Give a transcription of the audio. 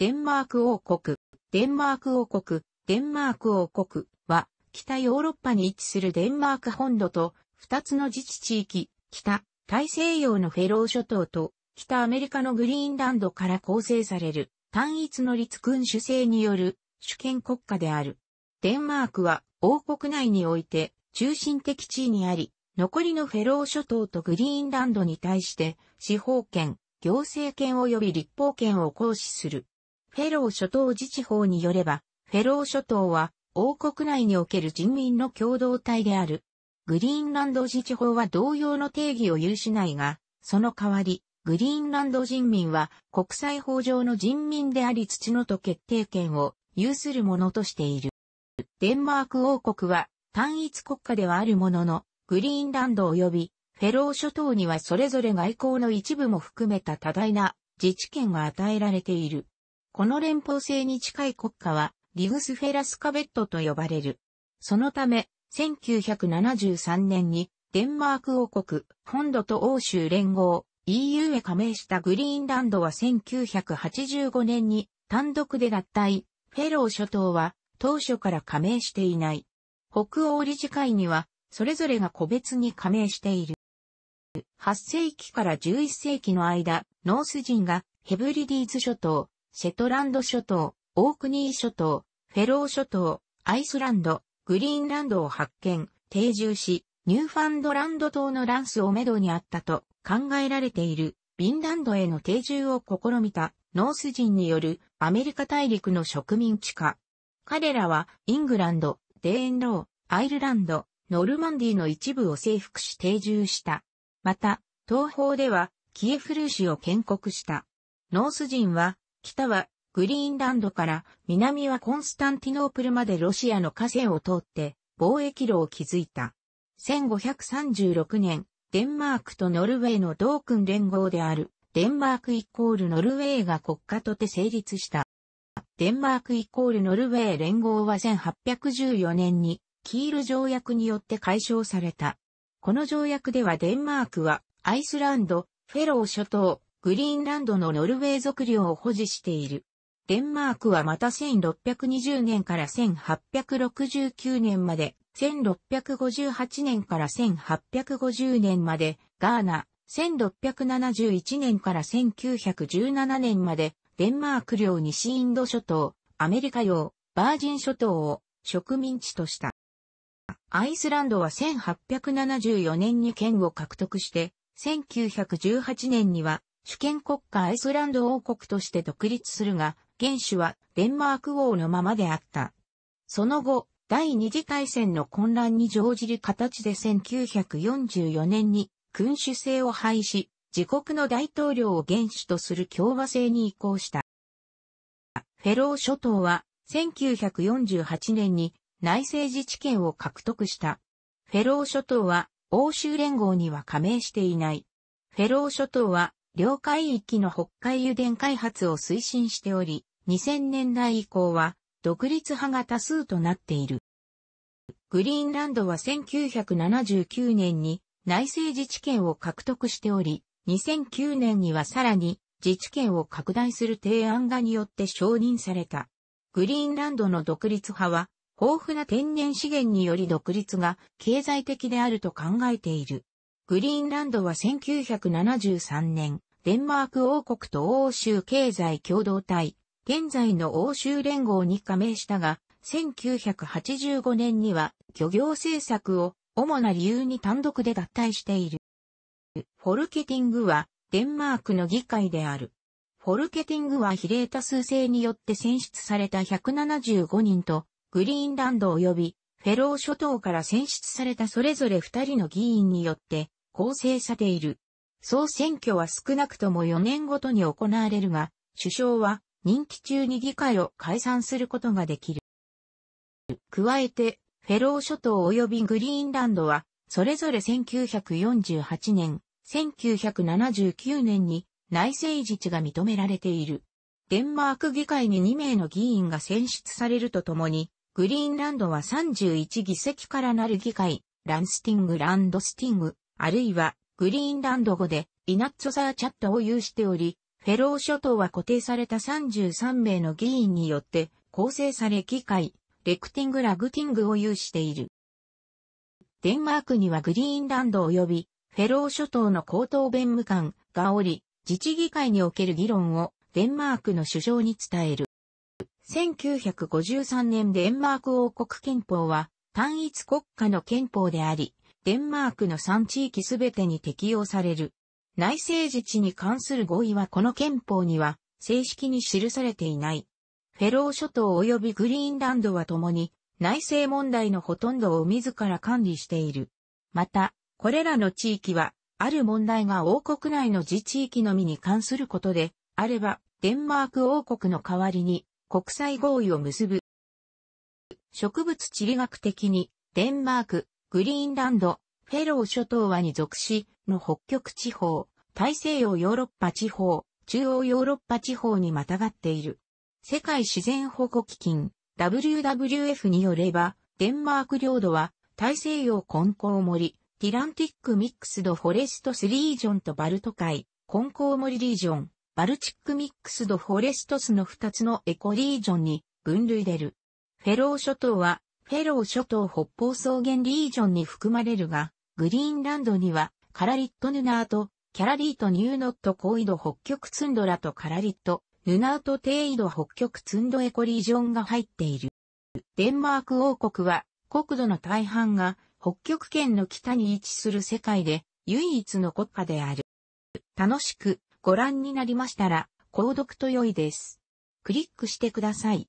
デンマーク王国、デンマーク王国、デンマーク王国は、北ヨーロッパに位置するデンマーク本土と、二つの自治地域、北、大西洋のフェロー諸島と、北アメリカのグリーンランドから構成される、単一の立君主制による主権国家である。デンマークは王国内において中心的地位にあり、残りのフェロー諸島とグリーンランドに対して司法権、行政権及び立法権を行使する。フェロー諸島自治法によれば、フェロー諸島は王国内における人民の共同体である。グリーンランド自治法は同様の定義を有しないが、その代わり、グリーンランド人民は国際法上の人民であり土のと決定権を有するものとしている。デンマーク王国は単一国家ではあるものの、グリーンランド及びフェロー諸島にはそれぞれ外交の一部も含めた多大な自治権が与えられている。この連邦制に近い国家は、リグスフェラスカベットと呼ばれる。そのため、1973年に、デンマーク王国、本土と欧州連合、EU へ加盟したグリーンランドは1985年に単独で脱退、フェロー諸島は当初から加盟していない。北欧理事会には、それぞれが個別に加盟している。8世紀から11世紀の間、ノース人がヘブリディーズ諸島、シェトランド諸島、オークニー諸島、フェロー諸島、アイスランド、グリーンランドを発見、定住し、ニューファンドランド島のランスをめどにあったと考えられている、ビンランドへの定住を試みたノース人によるアメリカ大陸の植民地化。彼らはイングランド、デーンロー、アイルランド、ノルマンディの一部を征服し定住した。また、東方ではキエフルーシを建国した。ノース人は北はグリーンランドから南はコンスタンティノープルまでロシアの河川を通って貿易路を築いた。1536年、デンマークとノルウェーの同君連合である、デンマークイコールノルウェーが国家とて成立した。デンマークイコールノルウェー連合は1814年に、キール条約によって解消された。この条約ではデンマークは、アイスランド、フェロー諸島、グリーンランドのノルウェー属領を保持している。デンマークはまた1620年から1869年まで、1658年から1850年まで、ガーナ、1671年から1917年まで、デンマーク領西インド諸島、アメリカ領、バージン諸島を植民地とした。アイスランドは1874年に県を獲得して、1918年には主権国家アイスランド王国として独立するが、元首はデンマーク王のままであった。その後、第二次大戦の混乱に乗じる形で1944年に君主制を廃止、自国の大統領を元首とする共和制に移行した。フェロー諸島は1948年に内政自治権を獲得した。フェロー諸島は欧州連合には加盟していない。フェロー諸島は領海域の北海油田開発を推進しており、2000年代以降は独立派が多数となっている。グリーンランドは1979年に内政自治権を獲得しており、2009年にはさらに自治権を拡大する提案がによって承認された。グリーンランドの独立派は、豊富な天然資源により独立が経済的であると考えている。グリーンランドは1973年、デンマーク王国と欧州経済共同体、現在の欧州連合に加盟したが、1985年には漁業政策を主な理由に単独で脱退している。フォルケティングはデンマークの議会である。フォルケティングは比例多数制によって選出された175人と、グリーンランド及びフェロー諸島から選出されたそれぞれ2人の議員によって構成されている。総選挙は少なくとも4年ごとに行われるが、首相は任期中に議会を解散することができる。加えて、フェロー諸島及びグリーンランドは、それぞれ1948年、1979年に内政自治が認められている。デンマーク議会に2名の議員が選出されるとともに、グリーンランドは31議席からなる議会、ランスティング・ランドスティングあるいはグリーンランド語でイナッツォサーチャットを有しており、フェロー諸島は固定された33名の議員によって構成され議会、レクティングラグティングを有している。デンマークにはグリーンランド及びフェロー諸島の高等弁務官がおり、自治議会における議論をデンマークの首相に伝える。1953年デンマーク王国憲法は単一国家の憲法であり、デンマークの3地域すべてに適用される。内政自治に関する合意はこの憲法には正式に記されていない。フェロー諸島及びグリーンランドは共に内政問題のほとんどを自ら管理している。また、これらの地域は、ある問題が王国内の自治域のみに関することで、あれば、デンマーク王国の代わりに国際合意を結ぶ。植物地理学的に、デンマーク、グリーンランド、フェロー諸島はに属し、の北極地方、大西洋ヨーロッパ地方、中央ヨーロッパ地方にまたがっている。世界自然保護基金、WWF によれば、デンマーク領土は、大西洋根高森、ティランティックミックスドフォレストスリージョンとバルト海、根高森リージョン、バルチックミックスドフォレストスの2つのエコリージョンに分類出る。フェロー諸島はペロー諸島北方草原リージョンに含まれるが、グリーンランドには、カラリットヌナート、キャラリートニューノット高緯度北極ツンドラとカラリット、ヌナート低緯度北極ツンドエコリージョンが入っている。デンマーク王国は、国土の大半が北極圏の北に位置する世界で唯一の国家である。楽しくご覧になりましたら、購読と良いです。クリックしてください。